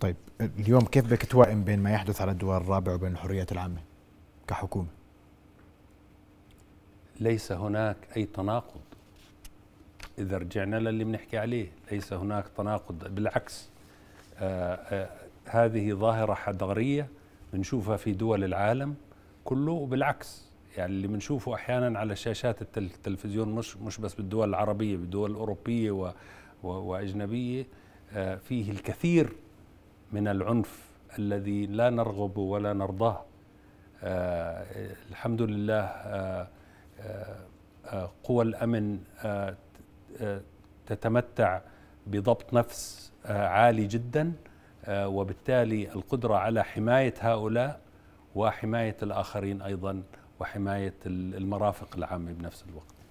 طيب اليوم كيف بدك توائم بين ما يحدث على الدول الرابعة وبين الحريات العامة كحكومة؟ ليس هناك أي تناقض إذا رجعنا للي بنحكي عليه ليس هناك تناقض بالعكس آآ آه، آآ آه، هذه ظاهرة حضارية بنشوفها في دول العالم كله وبالعكس يعني اللي بنشوفه أحيانا على شاشات التلفزيون مش مش بس بالدول العربية بالدول الأوروبية و و وأجنبية آه، فيه الكثير من العنف الذي لا نرغب ولا نرضاه آه، الحمد لله آه، آه، قوى الامن تتمتع بضبط نفس عالي جدا وبالتالي القدره على حمايه هؤلاء وحمايه الاخرين ايضا وحمايه المرافق العامه بنفس الوقت